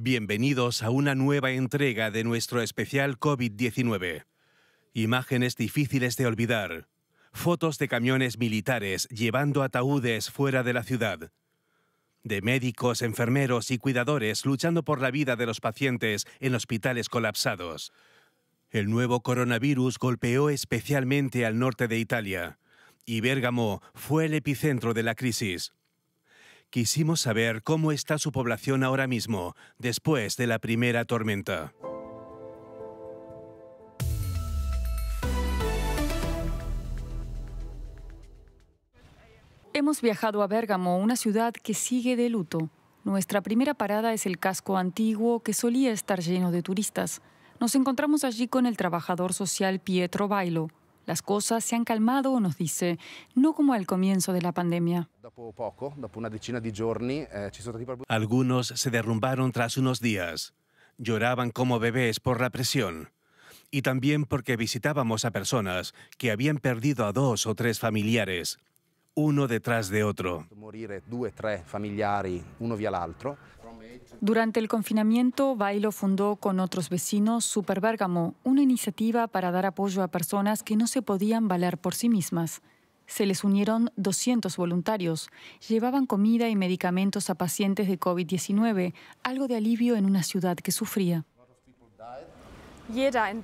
Bienvenidos a una nueva entrega de nuestro especial COVID-19. Imágenes difíciles de olvidar. Fotos de camiones militares llevando ataúdes fuera de la ciudad. De médicos, enfermeros y cuidadores luchando por la vida de los pacientes en hospitales colapsados. El nuevo coronavirus golpeó especialmente al norte de Italia y Bérgamo fue el epicentro de la crisis quisimos saber cómo está su población ahora mismo, después de la primera tormenta. Hemos viajado a Bérgamo, una ciudad que sigue de luto. Nuestra primera parada es el casco antiguo que solía estar lleno de turistas. Nos encontramos allí con el trabajador social Pietro Bailo. Las cosas se han calmado, nos dice, no como al comienzo de la pandemia. Algunos se derrumbaron tras unos días. Lloraban como bebés por la presión. Y también porque visitábamos a personas que habían perdido a dos o tres familiares, uno detrás de otro. Durante el confinamiento, Bailo fundó con otros vecinos Super Bérgamo, una iniciativa para dar apoyo a personas que no se podían valer por sí mismas. Se les unieron 200 voluntarios. Llevaban comida y medicamentos a pacientes de COVID-19, algo de alivio en una ciudad que sufría.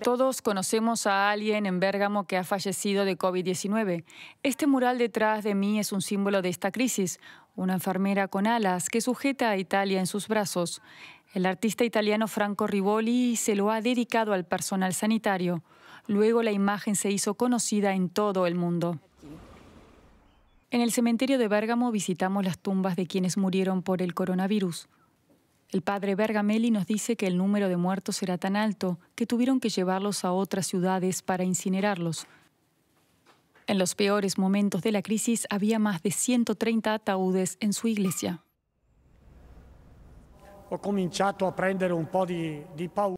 Todos conocemos a alguien en Bérgamo que ha fallecido de COVID-19. Este mural detrás de mí es un símbolo de esta crisis, una enfermera con alas que sujeta a Italia en sus brazos. El artista italiano Franco Rivoli se lo ha dedicado al personal sanitario. Luego la imagen se hizo conocida en todo el mundo. En el cementerio de Bérgamo visitamos las tumbas de quienes murieron por el coronavirus. El padre Bergamelli nos dice que el número de muertos era tan alto que tuvieron que llevarlos a otras ciudades para incinerarlos. En los peores momentos de la crisis había más de 130 ataúdes en su iglesia.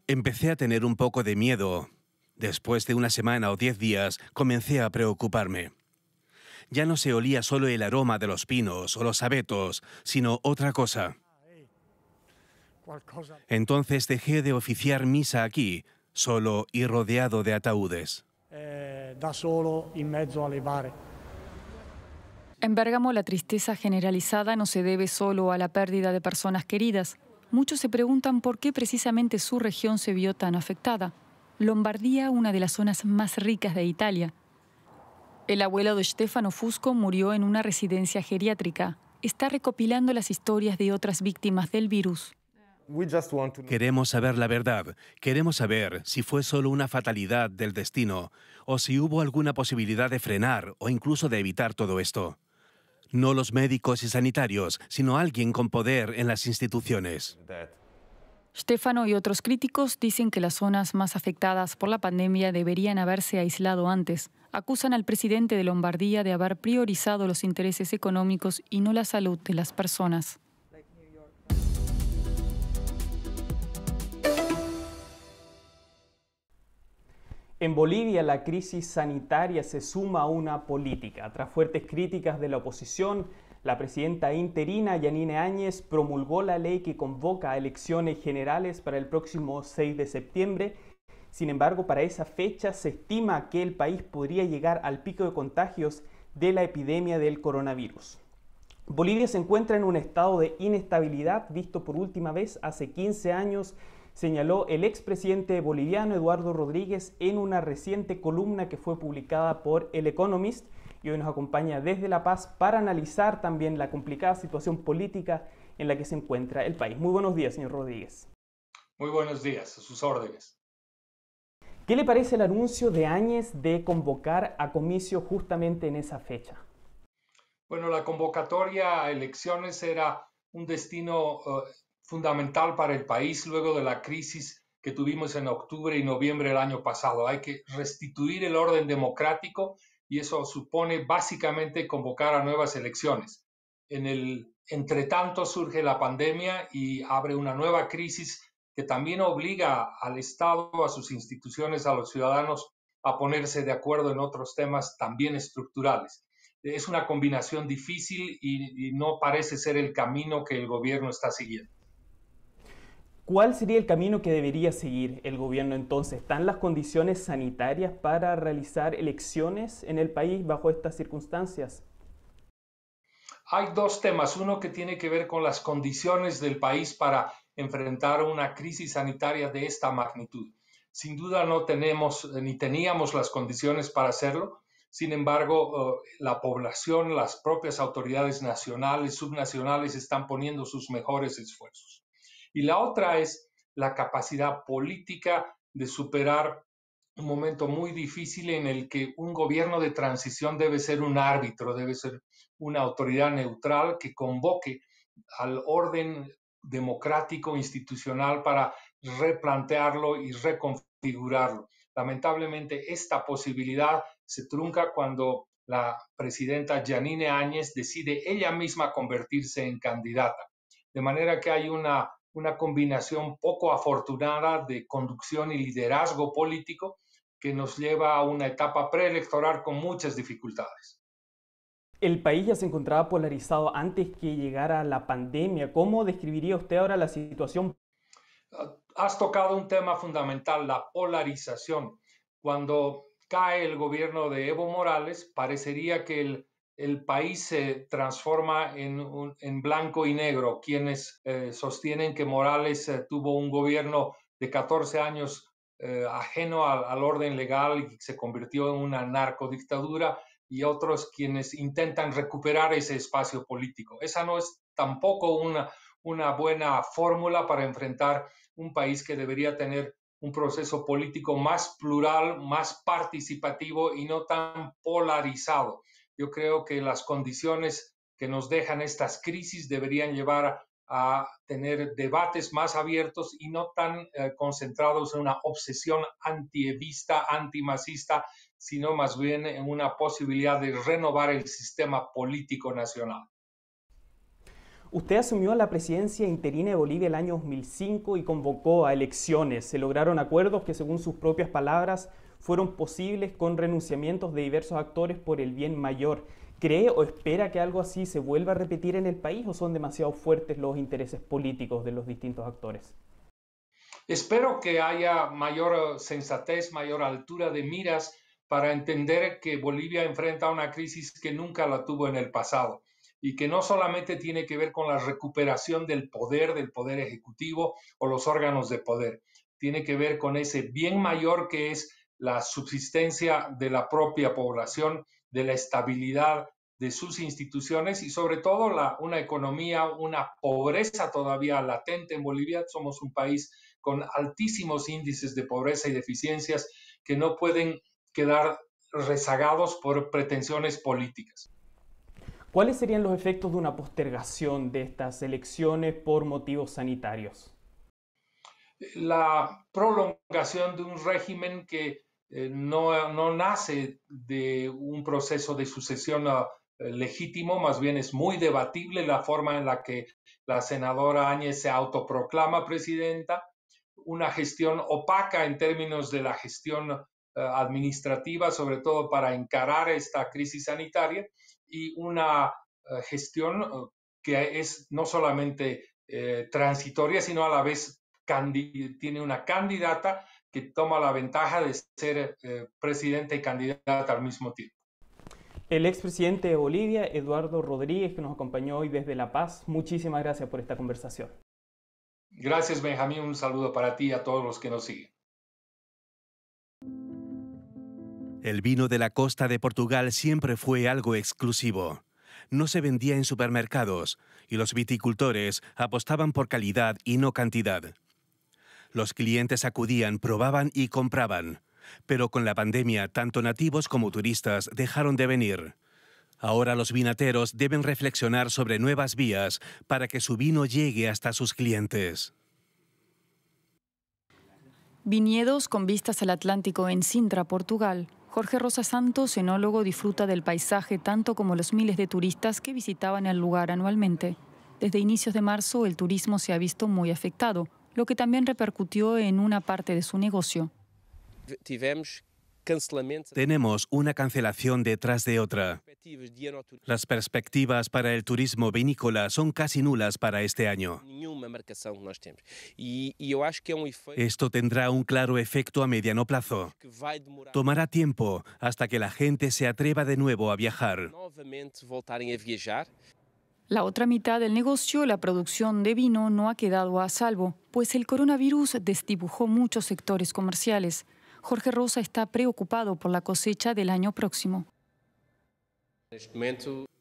Empecé a tener un poco de miedo. Después de una semana o diez días, comencé a preocuparme. Ya no se olía solo el aroma de los pinos o los abetos, sino otra cosa. Entonces dejé de oficiar misa aquí, solo y rodeado de ataúdes. Eh, en Bérgamo la tristeza generalizada no se debe solo a la pérdida de personas queridas. Muchos se preguntan por qué precisamente su región se vio tan afectada. Lombardía, una de las zonas más ricas de Italia. El abuelo de Stefano Fusco murió en una residencia geriátrica. Está recopilando las historias de otras víctimas del virus. Queremos saber la verdad, queremos saber si fue solo una fatalidad del destino o si hubo alguna posibilidad de frenar o incluso de evitar todo esto. No los médicos y sanitarios, sino alguien con poder en las instituciones. Stefano y otros críticos dicen que las zonas más afectadas por la pandemia deberían haberse aislado antes. Acusan al presidente de Lombardía de haber priorizado los intereses económicos y no la salud de las personas. En Bolivia la crisis sanitaria se suma a una política. Tras fuertes críticas de la oposición, la presidenta interina Yanine Áñez promulgó la ley que convoca elecciones generales para el próximo 6 de septiembre. Sin embargo, para esa fecha se estima que el país podría llegar al pico de contagios de la epidemia del coronavirus. Bolivia se encuentra en un estado de inestabilidad visto por última vez hace 15 años señaló el expresidente boliviano Eduardo Rodríguez en una reciente columna que fue publicada por El Economist y hoy nos acompaña desde La Paz para analizar también la complicada situación política en la que se encuentra el país. Muy buenos días, señor Rodríguez. Muy buenos días, a sus órdenes. ¿Qué le parece el anuncio de Áñez de convocar a comicio justamente en esa fecha? Bueno, la convocatoria a elecciones era un destino eh, fundamental para el país luego de la crisis que tuvimos en octubre y noviembre del año pasado. Hay que restituir el orden democrático y eso supone básicamente convocar a nuevas elecciones. En el entretanto surge la pandemia y abre una nueva crisis que también obliga al Estado, a sus instituciones, a los ciudadanos a ponerse de acuerdo en otros temas también estructurales. Es una combinación difícil y, y no parece ser el camino que el gobierno está siguiendo. ¿Cuál sería el camino que debería seguir el gobierno entonces? ¿Están las condiciones sanitarias para realizar elecciones en el país bajo estas circunstancias? Hay dos temas. Uno que tiene que ver con las condiciones del país para enfrentar una crisis sanitaria de esta magnitud. Sin duda no tenemos eh, ni teníamos las condiciones para hacerlo. Sin embargo, eh, la población, las propias autoridades nacionales, subnacionales están poniendo sus mejores esfuerzos y la otra es la capacidad política de superar un momento muy difícil en el que un gobierno de transición debe ser un árbitro, debe ser una autoridad neutral que convoque al orden democrático institucional para replantearlo y reconfigurarlo. Lamentablemente, esta posibilidad se trunca cuando la presidenta Janine Áñez decide ella misma convertirse en candidata. De manera que hay una una combinación poco afortunada de conducción y liderazgo político que nos lleva a una etapa preelectoral con muchas dificultades. El país ya se encontraba polarizado antes que llegara la pandemia. ¿Cómo describiría usted ahora la situación? Ah, has tocado un tema fundamental, la polarización. Cuando cae el gobierno de Evo Morales, parecería que el el país se transforma en, blanco y negro. Quienes eh, sostienen que Morales eh, tuvo un gobierno de 14 años eh, ajeno al, orden legal y se convirtió en una narcodictadura, y otros quienes intentan recuperar ese espacio político. Esa no es tampoco una buena fórmula para enfrentar un país que debería tener un proceso político más plural, más participativo y no tan polarizado. Yo creo que las condiciones que nos dejan estas crisis deberían llevar a tener debates más abiertos y no tan eh, concentrados en una obsesión antievista, antimacista, sino más bien en una posibilidad de renovar el sistema político nacional. Usted asumió la presidencia interina de Bolivia el año 2005 y convocó a elecciones. Se lograron acuerdos que, según sus propias palabras, fueron posibles con renunciamientos de diversos actores por el bien mayor. ¿Cree o espera que algo así se vuelva a repetir en el país o son demasiado fuertes los intereses políticos de los distintos actores? Espero que haya mayor eh, sensatez, mayor altura de miras para entender que Bolivia enfrenta una crisis que nunca la tuvo en el pasado y que no solamente tiene que ver con la recuperación del poder, del poder ejecutivo o los órganos de poder, tiene que ver con ese bien mayor que es la subsistencia de la propia población, de la estabilidad de sus instituciones y sobre todo una economía, una pobreza todavía latente en Bolivia. Somos un país con altísimos índices de pobreza y deficiencias que no pueden quedar rezagados por pretensiones políticas. ¿Cuáles serían los efectos de una postergación de estas elecciones por motivos sanitarios? La prolongación de un régimen que eh, no, no, nace de un proceso de sucesión eh, legítimo, más bien es muy debatible la forma en la que la senadora Áñez se autoproclama presidenta, una gestión opaca en términos de la gestión eh, administrativa, sobre todo para encarar esta crisis sanitaria, y una eh, gestión que es no solamente eh, transitoria, sino a la vez tiene una candidata que toma la ventaja de ser eh, presidente y candidata al mismo tiempo. El expresidente de Bolivia, Eduardo Rodríguez, que nos acompañó hoy desde La Paz, muchísimas gracias por esta conversación. Gracias, Benjamín. Un saludo para ti y a todos los que nos siguen. El vino de la costa de Portugal siempre fue algo exclusivo. No se vendía en supermercados y los viticultores apostaban por calidad y no cantidad. Los clientes acudían, probaban y compraban, pero con la pandemia tanto nativos como turistas dejaron de venir. Ahora los vinateros deben reflexionar sobre nuevas vías para que su vino llegue hasta sus clientes. Viñedos con vistas al Atlántico en Sintra, Portugal Jorge Rosa Santos, enólogo, disfruta del paisaje tanto como los miles de turistas que visitaban el lugar anualmente. Desde inicios de marzo el turismo se ha visto muy afectado, lo que también repercutió en una parte de su negocio. Tenemos una cancelación detrás de otra. Las perspectivas para el turismo vinícola son casi nulas para este año. E, e um Esto tendrá un claro efecto a mediano plazo. Tomará tiempo hasta que la gente se atreva de nuevo a viajar. La otra mitad del negocio, la producción de vino, no ha quedado a salvo, pues el coronavirus desdibujó muchos sectores comerciales. Jorge Rosa está preocupado por la cosecha del año próximo.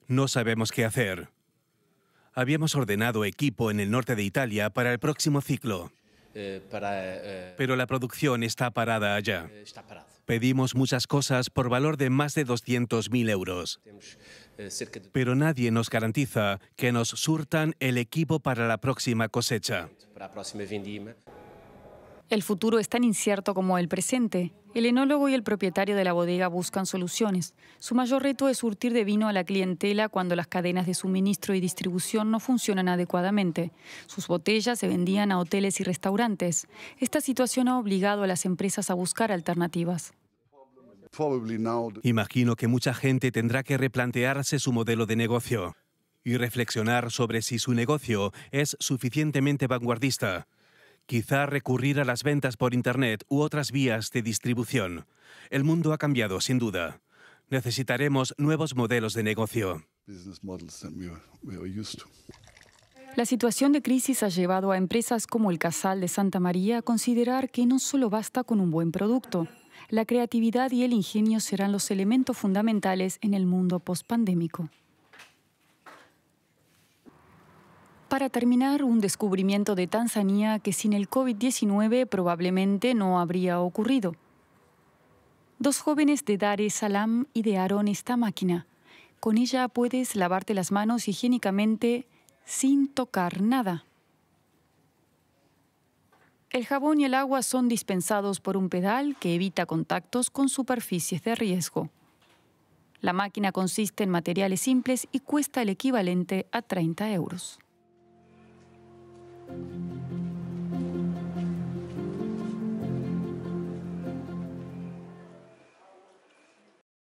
No sabemos qué hacer. Habíamos ordenado equipo en el norte de Italia para el próximo ciclo. Pero la producción está parada allá. Pedimos muchas cosas por valor de más de 200.000 euros. Pero nadie nos garantiza que nos surtan el equipo para la próxima cosecha. El futuro es tan incierto como el presente. El enólogo y el propietario de la bodega buscan soluciones. Su mayor reto es surtir de vino a la clientela cuando las cadenas de suministro y distribución no funcionan adecuadamente. Sus botellas se vendían a hoteles y restaurantes. Esta situación ha obligado a las empresas a buscar alternativas. Imagino que mucha gente tendrá que replantearse su modelo de negocio y reflexionar sobre si su negocio es suficientemente vanguardista Quizá recurrir a las ventas por Internet u otras vías de distribución. El mundo ha cambiado, sin duda. Necesitaremos nuevos modelos de negocio. La situación de crisis ha llevado a empresas como el Casal de Santa María a considerar que no solo basta con un buen producto. La creatividad y el ingenio serán los elementos fundamentales en el mundo pospandémico. Para terminar, un descubrimiento de Tanzania que sin el COVID-19 probablemente no habría ocurrido. Dos jóvenes de Dar es Salaam idearon esta máquina. Con ella puedes lavarte las manos higiénicamente sin tocar nada. El jabón y el agua son dispensados por un pedal que evita contactos con superficies de riesgo. La máquina consiste en materiales simples y cuesta el equivalente a 30 euros. Thank you.